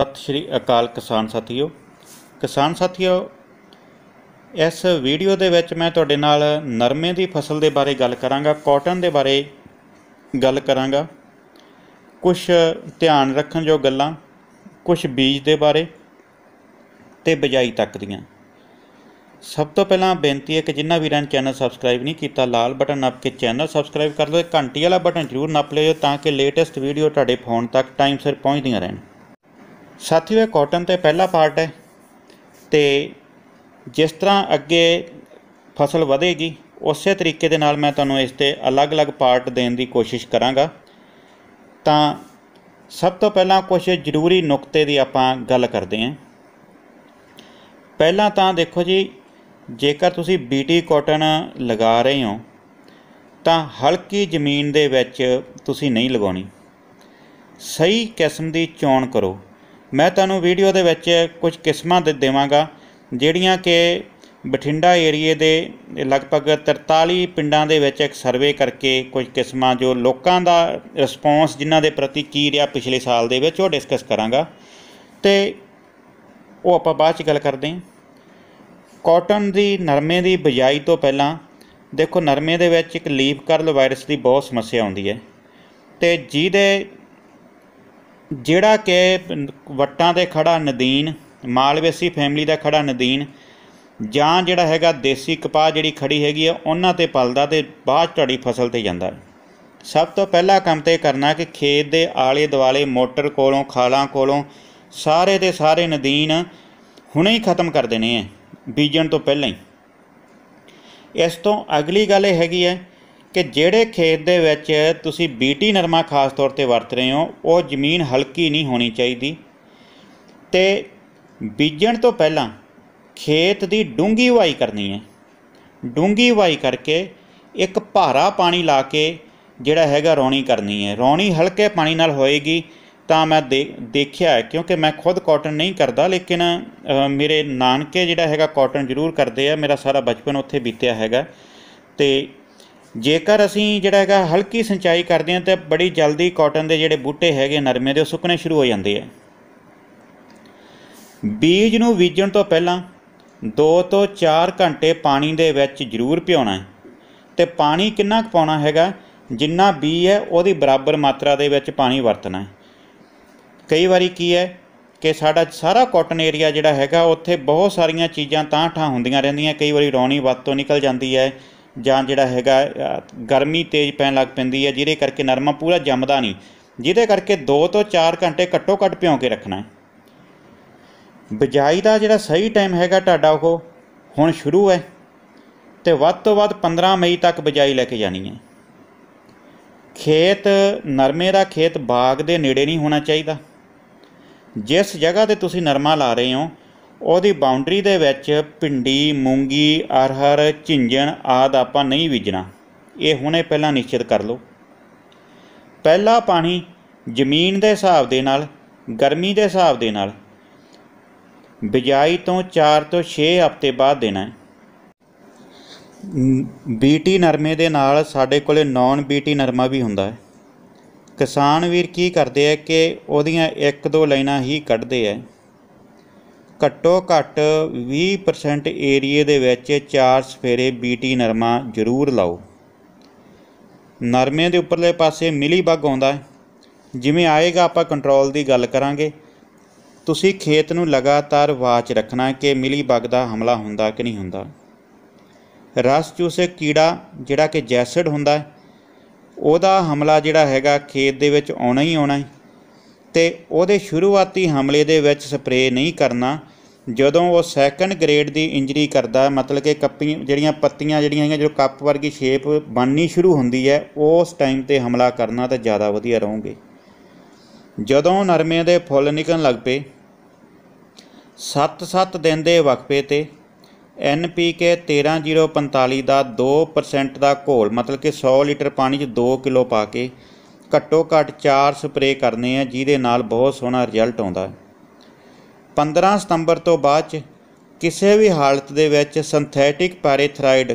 ਸਤਿ ਸ਼੍ਰੀ ਅਕਾਲ ਕਿਸਾਨ ਸਾਥੀਓ ਕਿਸਾਨ ਸਾਥੀਓ ਇਸ ਵੀਡੀਓ ਦੇ ਵਿੱਚ ਮੈਂ ਤੁਹਾਡੇ ਨਾਲ ਨਰਮੇ ਦੀ ਫਸਲ ਦੇ ਬਾਰੇ ਗੱਲ ਕਰਾਂਗਾ ਕਾਟਨ ਦੇ ਬਾਰੇ ਗੱਲ ਕਰਾਂਗਾ ਕੁਝ ਧਿਆਨ ਰੱਖਣ ਜੋ ਗੱਲਾਂ ਕੁਝ ਬੀਜ ਦੇ ਬਾਰੇ ਤੇ ਬਜਾਈ ਤੱਕ ਦੀਆਂ ਸਭ ਤੋਂ ਪਹਿਲਾਂ ਬੇਨਤੀ ਹੈ ਕਿ ਜਿਨ੍ਹਾਂ ਵੀਰਾਂ ਨੇ ਚੈਨਲ ਸਬਸਕ੍ਰਾਈਬ ਨਹੀਂ ਕੀਤਾ ਲਾਲ ਬਟਨ ਨੱਪ ਕੇ ਚੈਨਲ ਸਬਸਕ੍ਰਾਈਬ ਕਰ ਲਓ ਘੰਟੀ ਵਾਲਾ ਬਟਨ ਜ਼ਰੂਰ ਨੱਪ ਲਿਓ ਤਾਂ ਕਿ ਲੇਟੈਸਟ ਵੀਡੀਓ ਤੁਹਾਡੇ ਫੋਨ ਤੱਕ ਟਾਈਮ ਸਿਰ ਪਹੁੰਚਦੀਆਂ ਰਹਿਣ ਸਾਥੀਓ ਇਹ ਕਾਟਨ ਤੇ ਪਹਿਲਾ ਪਾਰਟ ਹੈ ਤੇ ਜਿਸ ਤਰ੍ਹਾਂ ਅੱਗੇ ਫਸਲ ਵਧੇਗੀ ਉਸੇ ਤਰੀਕੇ ਦੇ ਨਾਲ ਮੈਂ ਤੁਹਾਨੂੰ ਇਸ ਤੇ ਅਲੱਗ-ਅਲੱਗ ਪਾਰਟ ਦੇਣ ਦੀ ਕੋਸ਼ਿਸ਼ ਕਰਾਂਗਾ ਤਾਂ ਸਭ ਤੋਂ ਪਹਿਲਾਂ ਕੁਝ ਜ਼ਰੂਰੀ ਨੁਕਤੇ ਦੀ ਆਪਾਂ ਗੱਲ ਕਰਦੇ ਹਾਂ ਪਹਿਲਾਂ ਤਾਂ ਦੇਖੋ ਜੀ ਜੇਕਰ ਤੁਸੀਂ ਬੀਟੀ ਕਾਟਨ ਲਗਾ ਰਹੇ ਹੋ ਤਾਂ ਹਲਕੀ ਜ਼ਮੀਨ ਦੇ ਵਿੱਚ ਤੁਸੀਂ ਨਹੀਂ ਲਗਾਉਣੀ ਸਹੀ ਕਿਸਮ ਦੀ ਚੋਣ ਕਰੋ ਮੈਂ ਤੁਹਾਨੂੰ ਵੀਡੀਓ ਦੇ ਵਿੱਚ ਕੁਝ ਕਿਸਮਾਂ ਦੇ ਦੇਵਾਂਗਾ ਜਿਹੜੀਆਂ ਕਿ ਬਠਿੰਡਾ ਏਰੀਏ ਦੇ ਲਗਭਗ 43 ਪਿੰਡਾਂ ਦੇ ਵਿੱਚ ਇੱਕ ਸਰਵੇ ਕਰਕੇ ਕੁਝ ਕਿਸਮਾਂ ਜੋ ਲੋਕਾਂ ਦਾ ਰਿਸਪੌਂਸ ਜਿਨ੍ਹਾਂ ਦੇ ਪ੍ਰਤੀ ਕੀ ਰਿਹਾ ਪਿਛਲੇ ਸਾਲ ਦੇ ਵਿੱਚ ਉਹ ਡਿਸਕਸ ਕਰਾਂਗਾ ਤੇ ਉਹ ਆਪਾਂ ਬਾਅਦ ਚ ਗੱਲ ਕਰਦੇ ਹਾਂ ਕਾਟਨ ਦੀ ਨਰਮੇ ਦੀ ਬਜਾਈ ਤੋਂ ਪਹਿਲਾਂ ਦੇਖੋ ਨਰਮੇ ਦੇ ਵਿੱਚ ਇੱਕ ਲੀਫ ਕਰਲ ਵਾਇਰਸ ਦੀ ਬਹੁਤ ਸਮੱਸਿਆ ਆਉਂਦੀ ਹੈ ਤੇ ਜਿਹਦੇ ਜਿਹੜਾ ਕਿ ਵਟਾਂ ਦੇ ਖੜਾ ਨਦੀਨ ਮਾਲਵੇਸੀ ਫੈਮਿਲੀ ਦਾ ਖੜਾ ਨਦੀਨ ਜਾਂ ਜਿਹੜਾ ਹੈਗਾ ਦੇਸੀ ਕਪਾਹ ਜਿਹੜੀ ਖੜੀ ਹੈਗੀ ਆ ਉਹਨਾਂ ਤੇ ਪਲਦਾ ਤੇ ਬਾਅਦ ਤੁਹਾਡੀ ਫਸਲ ਤੇ ਜਾਂਦਾ ਸਭ ਤੋਂ ਪਹਿਲਾ ਕੰਮ ਤੇ ਕਰਨਾ ਕਿ ਖੇਤ ਦੇ ਆਲੇ ਦੁਆਲੇ ਮੋਟਰ ਕੋਲੋਂ ਖਾਲਾਂ ਕੋਲੋਂ ਸਾਰੇ ਦੇ ਸਾਰੇ ਨਦੀਨ ਹੁਣੇ ਹੀ ਖਤਮ ਕਰ ਦੇਣੇ ਆ ਬੀਜਣ ਤੋਂ ਪਹਿਲਾਂ ਹੀ ਇਸ ਤੋਂ ਅਗਲੀ ਗੱਲ ਇਹ ਹੈਗੀ ਹੈ ਕਿ ਜਿਹੜੇ ਖੇਤ ਦੇ ਵਿੱਚ ਤੁਸੀਂ ਬੀਟੀ ਨਰਮਾ ਖਾਸ ਤੌਰ ਤੇ ਵਰਤ ਰਹੇ ਹੋ ਉਹ ਜ਼ਮੀਨ ਹਲਕੀ ਨਹੀਂ ਹੋਣੀ ਚਾਹੀਦੀ ਤੇ ਬੀਜਣ ਤੋਂ ਪਹਿਲਾਂ ਖੇਤ ਦੀ ਡੂੰਗੀ ਵਾਈ ਕਰਨੀ ਹੈ ਡੂੰਗੀ ਵਾਈ ਕਰਕੇ ਇੱਕ ਭਾਰਾ ਪਾਣੀ ਲਾ ਕੇ ਜਿਹੜਾ ਹੈਗਾ ਰੌਣੀ ਕਰਨੀ ਹੈ ਰੌਣੀ ਹਲਕੇ ਪਾਣੀ ਨਾਲ ਹੋਏਗੀ ਤਾਂ ਮੈਂ ਦੇਖਿਆ ਹੈ ਕਿਉਂਕਿ ਮੈਂ ਖੁਦ ਕਾਟਨ ਨਹੀਂ ਕਰਦਾ ਲੇਕਿਨ ਮੇਰੇ ਨਾਨਕੇ ਜਿਹੜਾ ਹੈਗਾ ਕਾਟਨ ਜ਼ਰੂਰ ਕਰਦੇ ਆ ਮੇਰਾ ਸਾਰਾ ਬਚਪਨ ਉੱਥੇ ਬੀਤਿਆ ਹੈਗਾ ਤੇ ਜੇਕਰ ਅਸੀਂ ਜਿਹੜਾ ਹੈਗਾ ਹਲਕੀ ਸਿੰਚਾਈ ਕਰਦੇ ਹਾਂ ਤਾਂ ਬੜੀ ਜਲਦੀ ਕਾਟਨ ਦੇ ਜਿਹੜੇ ਬੂਟੇ ਹੈਗੇ ਨਰਮੇ ਦੇ ਉਹ ਸੁੱਕਣੇ ਸ਼ੁਰੂ ਹੋ ਜਾਂਦੇ ਆ ਬੀਜ ਨੂੰ ਬੀਜਣ ਤੋਂ ਪਹਿਲਾਂ 2 ਤੋਂ 4 ਘੰਟੇ ਪਾਣੀ ਦੇ ਵਿੱਚ ਜ਼ਰੂਰ ਭਿਉਣਾ ਹੈ ਤੇ ਪਾਣੀ ਕਿੰਨਾ ਪਾਉਣਾ ਹੈਗਾ ਜਿੰਨਾ ਬੀ ਹੈ ਉਹਦੀ ਬਰਾਬਰ ਮਾਤਰਾ ਦੇ ਵਿੱਚ ਪਾਣੀ ਵਰਤਣਾ ਹੈ ਕਈ ਵਾਰੀ ਕੀ ਹੈ ਕਿ ਸਾਡਾ ਸਾਰਾ ਕਾਟਨ ਏਰੀਆ ਜਿਹੜਾ ਹੈਗਾ ਉੱਥੇ ਬਹੁਤ ਸਾਰੀਆਂ ਚੀਜ਼ਾਂ ਤਾਂ ਠਾਂ ਹੁੰਦੀਆਂ ਰਹਿੰਦੀਆਂ ਕਈ ਵਾਰੀ ਰੌਣੀ ਵੱਤ ਤੋਂ ਨਿਕਲ ਜਾਂਦੀ ਹੈ ਜਾਂ ਜਿਹੜਾ ਹੈਗਾ ਗਰਮੀ ਤੇਜ਼ ਪੈਣ ਲੱਗ ਪੈਂਦੀ ਹੈ ਜਿਹਦੇ ਕਰਕੇ ਨਰਮਾ ਪੂਰਾ ਜੰਮਦਾ ਨਹੀਂ ਜਿਹਦੇ ਕਰਕੇ 2 ਤੋਂ 4 ਘੰਟੇ ਘੱਟੋ ਘੱਟ ਪਿਉ ਕੇ ਰੱਖਣਾ ਹੈ ਬਿਜਾਈ ਦਾ ਜਿਹੜਾ ਸਹੀ ਟਾਈਮ ਹੈਗਾ ਤੁਹਾਡਾ ਉਹ ਹੁਣ ਸ਼ੁਰੂ ਹੈ ਤੇ ਵੱਧ ਤੋਂ ਵੱਧ 15 ਮਈ ਤੱਕ ਬਿਜਾਈ ਲੈ ਕੇ ਜਾਣੀ ਹੈ ਖੇਤ ਨਰਮੇ ਦਾ ਖੇਤ ਬਾਗ ਦੇ ਨੇੜੇ ਨਹੀਂ ਹੋਣਾ ਚਾਹੀਦਾ ਜਿਸ ਜਗ੍ਹਾ ਤੇ ਤੁਸੀਂ ਨਰਮਾ ਲਾ ਰਹੇ ਹੋ ਉਹਦੀ ਬਾਉਂਡਰੀ ਦੇ ਵਿੱਚ ਭਿੰਡੀ ਮੂੰਗੀ ਅਰਹਰ ਝਿੰਜਣ ਆਦ ਆਪਾਂ ਨਹੀਂ ਬੀਜਣਾ ਇਹ ਹੁਣੇ ਪਹਿਲਾਂ ਨਿਸ਼ਚਿਤ ਕਰ ਲਓ ਪਹਿਲਾ ਪਾਣੀ ਜ਼ਮੀਨ ਦੇ ਹਿਸਾਬ ਦੇ ਨਾਲ ਗਰਮੀ ਦੇ ਹਿਸਾਬ ਦੇ ਨਾਲ ਬਿਜਾਈ ਤੋਂ 4 ਤੋਂ 6 ਹਫ਼ਤੇ ਬਾਅਦ ਦੇਣਾ ਹੈ ਬੀਟੀ ਨਰਮੇ ਦੇ ਨਾਲ ਸਾਡੇ ਕੋਲੇ ਨਾਨ ਬੀਟੀ ਨਰਮਾ ਵੀ ਹੁੰਦਾ ਹੈ ਕਿਸਾਨ ਵੀਰ ਕੀ ਕਰਦੇ ਆ ਕਿ ਉਹਦੀਆਂ ਇੱਕ ਦੋ ਲਾਈਨਾਂ ਹੀ ਕੱਢਦੇ ਆ ਘੱਟੋ ਘੱਟ 20% ਏਰੀਏ ਦੇ ਵਿੱਚ ਚਾਰ ਸਫੇਰੇ ਬੀਟੀ ਨਰਮਾ ਜ਼ਰੂਰ ਲਾਓ ਨਰਮੇ ਦੇ ਉੱਪਰਲੇ ਪਾਸੇ ਮਿਲੀ ਬੱਗ ਆਉਂਦਾ ਹੈ ਜਿਵੇਂ ਆਏਗਾ ਆਪਾਂ ਕੰਟਰੋਲ ਦੀ ਗੱਲ ਕਰਾਂਗੇ ਤੁਸੀਂ ਖੇਤ ਨੂੰ ਲਗਾਤਾਰ ਵਾਚ ਰੱਖਣਾ ਕਿ ਮਿਲੀ ਬੱਗ ਦਾ ਹਮਲਾ ਹੁੰਦਾ ਕਿ ਨਹੀਂ ਹੁੰਦਾ ਰਸ ਚੂਸੇ ਕੀੜਾ ਜਿਹੜਾ ਕਿ ਜੈਸਿਡ ਹੁੰਦਾ ਹੈ ਉਹਦਾ ਹਮਲਾ ਜਿਹੜਾ ਹੈਗਾ ਖੇਤ ਦੇ ਵਿੱਚ ਆਉਣਾ ਹੀ ਆਉਣਾ ਹੈ ਤੇ ਉਹਦੇ ਸ਼ੁਰੂਆਤੀ ਹਮਲੇ ਦੇ ਵਿੱਚ ਸਪਰੇਅ ਨਹੀਂ ਕਰਨਾ ਜਦੋਂ ਉਹ ਸੈਕੰਡ ਗ੍ਰੇਡ ਦੀ ਇੰਜਰੀ ਕਰਦਾ ਮਤਲਬ ਕਿ ਕੱਪੀ ਜਿਹੜੀਆਂ ਪੱਤੀਆਂ ਜਿਹੜੀਆਂ ਹੈਗੀਆਂ ਜਦੋਂ ਕੱਪ ਵਰਗੀ ਸ਼ੇਪ ਬਣਨੀ ਸ਼ੁਰੂ ਹੁੰਦੀ ਹੈ ਉਸ ਟਾਈਮ ਤੇ ਹਮਲਾ ਕਰਨਾ ਤਾਂ ਜ਼ਿਆਦਾ ਵਧੀਆ ਰਹੋਗੇ ਜਦੋਂ ਨਰਮੇ ਦੇ ਫੁੱਲ ਨਿਕਲਣ ਲੱਗ ਪਏ 7-7 ਦਿਨ ਦੇ ਵਕਫੇ ਤੇ NPK 13045 ਦਾ 2% ਦਾ ਘੋਲ ਮਤਲਬ ਕਿ 100 ਲੀਟਰ ਪਾਣੀ 'ਚ 2 ਕਿਲੋ ਪਾ ਕੇ ਘੱਟੋ ਘੱਟ 4 ਸਪਰੇ ਕਰਨੇ ਆ ਜਿਹਦੇ ਨਾਲ ਬਹੁਤ ਸੋਹਣਾ ਰਿਜ਼ਲਟ ਆਉਂਦਾ ਹੈ 15 ਸਤੰਬਰ ਤੋਂ ਬਾਅਦ ਚ ਕਿਸੇ ਵੀ ਹਾਲਤ ਦੇ ਵਿੱਚ ਸਿੰਥੈਟਿਕ ਪੈਰੀਥਰਾਇਡ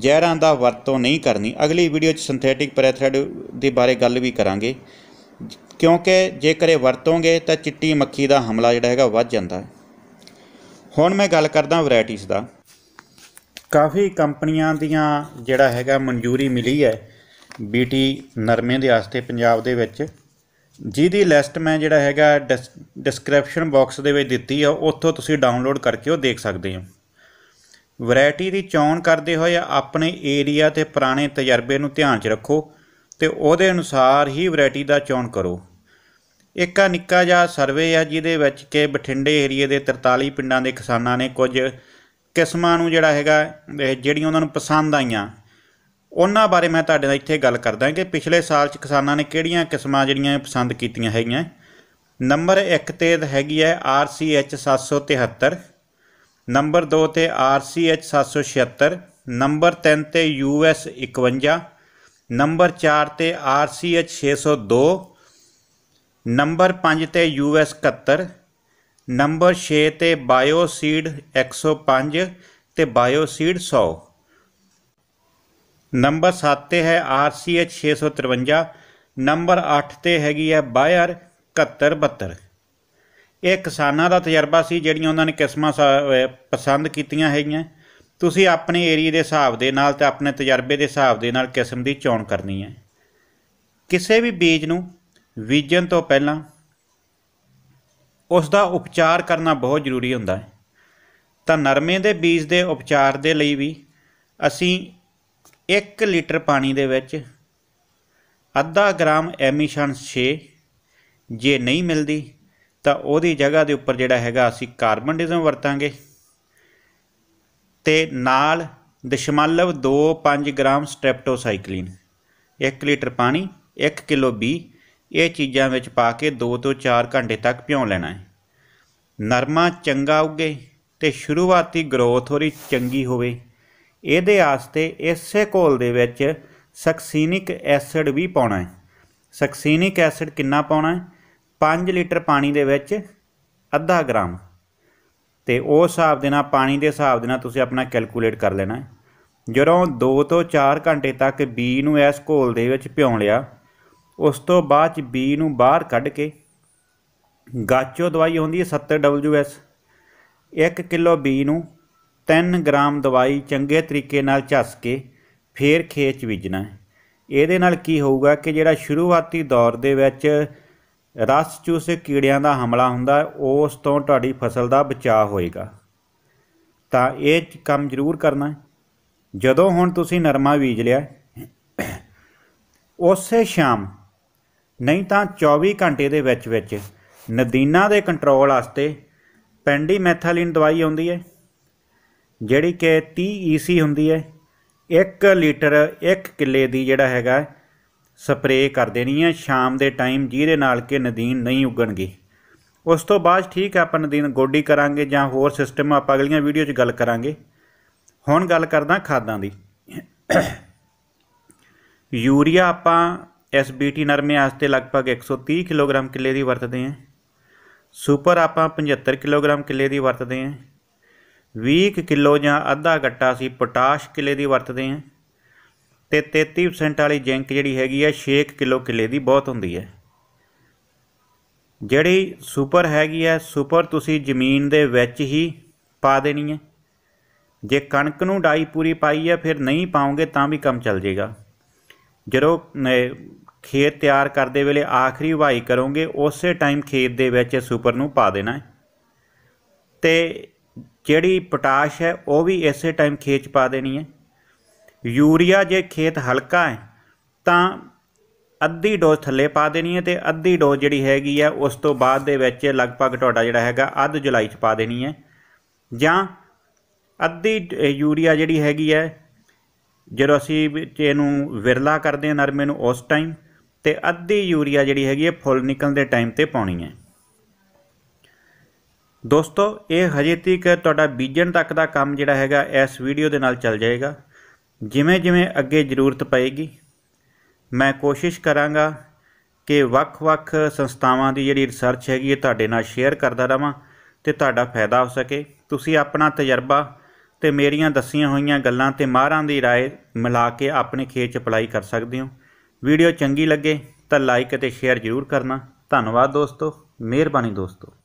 ਜ਼ਹਿਰਾਂ ਦਾ ਵਰਤੋਂ ਨਹੀਂ ਕਰਨੀ ਅਗਲੀ ਵੀਡੀਓ 'ਚ ਸਿੰਥੈਟਿਕ ਪੈਰੀਥਰਾਇਡ ਦੇ ਬਾਰੇ ਗੱਲ ਵੀ ਕਰਾਂਗੇ ਕਿਉਂਕਿ ਜੇਕਰ ਇਹ ਵਰਤੋਂਗੇ ਤਾਂ ਚਿੱਟੀ ਮੱਖੀ ਦਾ ਹਮਲਾ ਜਿਹੜਾ ਹੈਗਾ ਵੱਧ ਜਾਂਦਾ ਹੈ ਹੁਣ ਮੈਂ ਗੱਲ ਕਰਦਾ ਵੈਰਾਈਟੀਆਂ ਦਾ ਕਾਫੀ ਕੰਪਨੀਆਂ ਦੀਆਂ ਜਿਹੜਾ ਹੈਗਾ ਮਨਜ਼ੂਰੀ ਮਿਲੀ ਹੈ ਬੀਟੀ ਨਰਮੇ ਦੇ ਆਸਤੇ ਪੰਜਾਬ ਦੇ ਵਿੱਚ ਜਿਹਦੀ ਲਿਸਟ ਮੈਂ ਜਿਹੜਾ ਹੈਗਾ ਡਿਸਕ੍ਰਿਪਸ਼ਨ ਬਾਕਸ ਦੇ ਵਿੱਚ ਦਿੱਤੀ ਆ ਉੱਥੋਂ ਤੁਸੀਂ ਡਾਊਨਲੋਡ ਕਰਕੇ ਉਹ ਦੇਖ ਸਕਦੇ ਹੋ ਵੈਰਾਈਟੀ ਦੀ ਚੋਣ ਕਰਦੇ ਹੋਏ ਆਪਣੇ ਏਰੀਆ ਤੇ ਪੁਰਾਣੇ ਤਜਰਬੇ ਨੂੰ ਧਿਆਨ 'ਚ ਰੱਖੋ ਤੇ ਉਹਦੇ ਅਨੁਸਾਰ ਹੀ ਵੈਰਾਈਟੀ ਦਾ ਚੋਣ ਕਰੋ ਇੱਕ ਆ ਨਿੱਕਾ ਜਿਹਾ ਸਰਵੇ ਆ ਜਿਹਦੇ ਵਿੱਚ ਕਿ ਬਠਿੰਡੇ ਏਰੀਏ ਦੇ 43 ਪਿੰਡਾਂ ਦੇ ਕਿਸਾਨਾਂ ਨੇ ਕੁਝ ਕਿਸਮਾਂ ਨੂੰ ਜਿਹੜਾ ਹੈਗਾ ਜਿਹੜੀਆਂ ਉਹਨਾਂ ਨੂੰ ਪਸੰਦ ਆਈਆਂ ਉਹਨਾਂ ਬਾਰੇ ਮੈਂ ਤੁਹਾਡੇ ਨਾਲ ਇੱਥੇ ਗੱਲ ਕਰਦਾ ਕਿ ਪਿਛਲੇ ਸਾਲ ਚ ਕਿਸਾਨਾਂ ਨੇ ਕਿਹੜੀਆਂ ਕਿਸਮਾਂ ਜਿਹੜੀਆਂ ਪਸੰਦ ਕੀਤੀਆਂ ਹੈਗੀਆਂ ਨੰਬਰ 1 ਤੇ ਹੈਗੀ ਹੈ RCH 773 ਨੰਬਰ 2 ਤੇ RCH 776 ਨੰਬਰ 3 ਤੇ US 51 ਨੰਬਰ 4 ਤੇ RCH 602 ਨੰਬਰ 5 ਤੇ US 71 ਨੰਬਰ 6 ਤੇ ਬਾਇਓ ਸੀਡ 105 ਤੇ ਸੀਡ 100 ਨੰਬਰ 7 ਤੇ ਹੈ RCH 653 ਨੰਬਰ 8 ਤੇ ਹੈਗੀ ਹੈ ਬਾਇਰ 7172 ਇਹ ਕਿਸਾਨਾਂ ਦਾ ਤਜਰਬਾ ਸੀ ਜਿਹੜੀਆਂ ਉਹਨਾਂ ਨੇ ਕਿਸਮਾਂ ਪਸੰਦ ਕੀਤੀਆਂ ਹੈਗੀਆਂ ਤੁਸੀਂ ਆਪਣੇ ਏਰੀਆ ਦੇ ਹਿਸਾਬ ਦੇ ਨਾਲ ਤੇ ਆਪਣੇ ਤਜਰਬੇ ਦੇ ਹਿਸਾਬ ਦੇ ਨਾਲ ਕਿਸਮ ਦੀ ਚੋਣ ਕਰਨੀ ਹੈ ਕਿਸੇ ਵੀ ਬੀਜ ਨੂੰ ਬੀਜਣ ਤੋਂ ਪਹਿਲਾਂ ਉਸ ਦਾ ਉਪਚਾਰ ਕਰਨਾ ਬਹੁਤ ਜ਼ਰੂਰੀ ਹੁੰਦਾ ਹੈ ਤਾਂ ਨਰਮੇ ਦੇ ਬੀਜ ਦੇ ਉਪਚਾਰ ਦੇ ਲਈ ਵੀ ਅਸੀਂ 1 ਲੀਟਰ ਪਾਣੀ ਦੇ ਵਿੱਚ ਅੱਧਾ ਗ੍ਰਾਮ ਐਮਿਸ਼ਨ 6 ਜੇ ਨਹੀਂ ਮਿਲਦੀ ਤਾਂ ਉਹਦੀ ਜਗ੍ਹਾ ਦੇ ਉੱਪਰ ਜਿਹੜਾ ਹੈਗਾ ਅਸੀਂ ਕਾਰਬਨ ਡਿਜ਼ਮ ਵਰਤਾਂਗੇ ਤੇ ਨਾਲ ਦਸ਼ਮਲਵ 2.5 ਗ੍ਰਾਮ ਸਟ੍ਰੈਪਟੋਸਾਈਕਲਿਨ 1 ਲੀਟਰ ਪਾਣੀ 1 ਕਿਲੋ ਬੀ ਇਹ ਚੀਜ਼ਾਂ ਵਿੱਚ ਪਾ ਕੇ 2 ਤੋਂ 4 ਘੰਟੇ ਤੱਕ ਭਿਉਂ ਲੈਣਾ ਹੈ ਨਰਮਾ ਚੰਗਾ ਉੱਗੇ ਤੇ ਸ਼ੁਰੂਆਤੀ ਗਰੋਥ ਹੋਰੀ ਚੰਗੀ ਹੋਵੇ ਇਹਦੇ ਆਸਤੇ ਇਸੇ ਘੋਲ ਦੇ ਵਿੱਚ ਸਕਸੀਨਿਕ ਐਸਿਡ ਵੀ ਪਾਉਣਾ ਹੈ ਸਕਸੀਨਿਕ ਐਸਿਡ ਕਿੰਨਾ ਪਾਉਣਾ ਹੈ 5 ਲੀਟਰ ਪਾਣੀ ਦੇ ਵਿੱਚ ਅੱਧਾ ਗ੍ਰਾਮ ਤੇ ਉਹ ਹਿਸਾਬ ਦੇ ਨਾਲ ਪਾਣੀ ਦੇ ਹਿਸਾਬ ਦੇ ਨਾਲ ਤੁਸੀਂ ਆਪਣਾ ਕੈਲਕੂਲੇਟ ਕਰ ਲੈਣਾ ਹੈ ਜਦੋਂ 2 ਤੋਂ 4 ਘੰਟੇ ਤੱਕ ਬੀ ਨੂੰ ਇਸ ਘੋਲ ਦੇ ਵਿੱਚ ਭਿਉਂ ਲਿਆ ਉਸ ਤੋਂ ਬਾਅਦ ਬੀ ਨੂੰ ਬਾਹਰ ਕੱਢ ਕੇ ਗਾਚੋ ਦਵਾਈ ਹੁੰਦੀ ਹੈ 70 WS 1 ਕਿਲੋ ਬੀ ਨੂੰ 3 ਗ੍ਰਾਮ ਦਵਾਈ ਚੰਗੇ ਤਰੀਕੇ ਨਾਲ ਝੱਸ ਕੇ ਫੇਰ ਖੇਚ ਵਿਜਣਾ ਇਹਦੇ ਨਾਲ ਕੀ ਹੋਊਗਾ ਕਿ ਜਿਹੜਾ ਸ਼ੁਰੂਆਤੀ ਦੌਰ ਦੇ ਵਿੱਚ ਰਸ ਚੂਸੇ ਕੀੜਿਆਂ ਦਾ ਹਮਲਾ ਹੁੰਦਾ ਉਸ ਤੋਂ ਤੁਹਾਡੀ ਫਸਲ ਦਾ ਬਚਾਅ ਹੋਏਗਾ ਤਾਂ ਇਹ ਕੰਮ ਜ਼ਰੂਰ ਕਰਨਾ ਜਦੋਂ ਹੁਣ ਤੁਸੀਂ ਨਰਮਾ ਬੀਜ ਲਿਆ ਉਸੇ ਸ਼ਾਮ ਨਹੀਂ ਤਾਂ 24 ਘੰਟੇ ਦੇ ਵਿੱਚ ਵਿੱਚ ਨਦੀਨਾ ਦੇ ਕੰਟਰੋਲ ਵਾਸਤੇ ਪੈਂਡੀਮੈਥਾਲਿਨ ਦਵਾਈ ਆਉਂਦੀ ਹੈ ਜਿਹੜੀ ਕਿ 30 ਈਸੀ e ਹੁੰਦੀ ਹੈ 1 ਲੀਟਰ 1 ਕਿੱਲੇ ਦੀ ਜਿਹੜਾ ਹੈਗਾ ਸਪਰੇਅ ਕਰ ਦੇਣੀ ਹੈ ਸ਼ਾਮ ਦੇ ਟਾਈਮ ਜਿਹਦੇ ਨਾਲ ਕਿ ਨਦੀਨ ਨਹੀਂ ਉੱਗਣਗੇ ਉਸ ਤੋਂ ਬਾਅਦ ਠੀਕ ਹੈ ਆਪਾਂ ਨਦੀਨ ਗੋਡੀ ਕਰਾਂਗੇ ਜਾਂ ਹੋਰ ਸਿਸਟਮ ਆਪਾਂ ਅਗਲੀਆਂ ਵੀਡੀਓ 'ਚ ਗੱਲ ਕਰਾਂਗੇ ਹੁਣ ਗੱਲ ਕਰਦਾ ਖਾਦਾਂ ਦੀ ਯੂਰੀਆ ਆਪਾਂ ਐਸਬੀਟੀ ਨਰਮੇ ਆਸਤੇ ਲਗਭਗ 130 ਕਿਲੋਗ੍ਰਾਮ ਕਿੱਲੇ ਦੀ ਵਰਤਦੇ ਹਾਂ ਸੁਪਰ ਆਪਾਂ 75 ਕਿਲੋਗ੍ਰਾਮ ਕਿੱਲੇ ਦੀ ਵਰਤਦੇ ਹਾਂ 20 ਕਿਲੋ ਜਾਂ ਅੱਧਾ ਗੱਟਾ ਅਸੀਂ ਪੋਟਾਸ਼ ਕਿਲੇ ਦੀ ਵਰਤਦੇ ਹਾਂ ਤੇ 33% ਵਾਲੀ ਜ਼ਿੰਕ ਜਿਹੜੀ ਹੈਗੀ ਆ 6 ਕਿਲੋ ਕਿਲੇ ਦੀ ਬਹੁਤ ਹੁੰਦੀ ਹੈ ਜਿਹੜੀ ਸੁਪਰ ਹੈਗੀ ਆ ਸੁਪਰ ਤੁਸੀਂ ਜ਼ਮੀਨ ਦੇ ਵਿੱਚ ਹੀ ਪਾ ਦੇਣੀ ਹੈ ਜੇ ਕਣਕ ਨੂੰ ਡਾਈ ਪੂਰੀ ਪਾਈ ਹੈ ਫਿਰ ਨਹੀਂ ਪਾਉਂਗੇ ਤਾਂ ਵੀ ਕੰਮ ਚੱਲ ਜਾਏਗਾ ਜਦੋਂ ਖੇਤ ਤਿਆਰ ਕਰਦੇ ਵੇਲੇ ਆਖਰੀ ਵਾਈ ਕਰੋਗੇ ਉਸੇ ਟਾਈਮ ਖੇਤ ਦੇ ਵਿੱਚ ਸੁਪਰ ਨੂੰ ਪਾ ਦੇਣਾ ਤੇ ਜਿਹੜੀ ਪੋਟਾਸ਼ ਹੈ ਉਹ ਵੀ ਇਸੇ ਟਾਈਮ ਖੇਚ ਪਾ ਦੇਣੀ ਹੈ ਯੂਰੀਆ ਜੇ ਖੇਤ ਹਲਕਾ ਹੈ ਤਾਂ ਅੱਧੀ ਡੋਜ਼ ਥੱਲੇ ਪਾ ਦੇਣੀ ਹੈ ਤੇ ਅੱਧੀ ਡੋਜ਼ ਜਿਹੜੀ ਹੈਗੀ ਆ ਉਸ ਤੋਂ ਬਾਅਦ ਦੇ ਵਿੱਚ ਲਗਭਗ ਤੁਹਾਡਾ ਜਿਹੜਾ ਹੈਗਾ ਅੱਧ ਜੁਲਾਈ ਚ ਪਾ ਦੇਣੀ ਹੈ ਜਾਂ ਅੱਧੀ ਯੂਰੀਆ ਜਿਹੜੀ ਹੈਗੀ ਹੈ ਜਦੋਂ ਅਸੀਂ ਇਹਨੂੰ ਵਿਰਲਾ ਕਰਦੇ ਹਾਂ ਨਰਮੇ ਨੂੰ ਉਸ ਟਾਈਮ ਤੇ ਅੱਧੀ ਯੂਰੀਆ ਜਿਹੜੀ ਹੈਗੀ ਹੈ ਫੁੱਲ ਨਿਕਲਣ ਦੇ ਟਾਈਮ ਤੇ ਪਾਉਣੀ ਹੈ ਦੋਸਤੋ ਇਹ ਹਜੇ ਤੱਕ ਤੁਹਾਡਾ ਬੀਜਣ ਤੱਕ ਦਾ ਕੰਮ ਜਿਹੜਾ ਹੈਗਾ ਇਸ ਵੀਡੀਓ ਦੇ ਨਾਲ ਚੱਲ ਜਾਏਗਾ ਜਿਵੇਂ ਜਿਵੇਂ ਅੱਗੇ ਜ਼ਰੂਰਤ ਪਏਗੀ ਮੈਂ ਕੋਸ਼ਿਸ਼ ਕਰਾਂਗਾ ਕਿ ਵੱਖ-ਵੱਖ ਸੰਸਥਾਵਾਂ ਦੀ ਜਿਹੜੀ ਰਿਸਰਚ ਹੈਗੀ ਇਹ ਤੁਹਾਡੇ ਨਾਲ ਸ਼ੇਅਰ ਕਰਦਾ ਰਵਾਂ ਤੇ ਤੁਹਾਡਾ ਫਾਇਦਾ ਹੋ ਸਕੇ ਤੁਸੀਂ ਆਪਣਾ ਤਜਰਬਾ ਤੇ ਮੇਰੀਆਂ ਦੱਸੀਆਂ ਹੋਈਆਂ ਗੱਲਾਂ ਤੇ ਮਾਹਰਾਂ ਦੀ رائے ਮਿਲਾ ਕੇ ਆਪਣੇ ਖੇਤ 'ਚ ਅਪਲਾਈ ਕਰ ਸਕਦੇ ਹੋ ਵੀਡੀਓ ਚੰਗੀ ਲੱਗੇ ਤਾਂ ਲਾਈਕ ਅਤੇ ਸ਼ੇਅਰ ਜ਼ਰੂਰ ਕਰਨਾ ਧੰਨਵਾਦ ਦੋਸਤੋ ਮਿਹਰਬਾਨੀ ਦੋਸਤੋ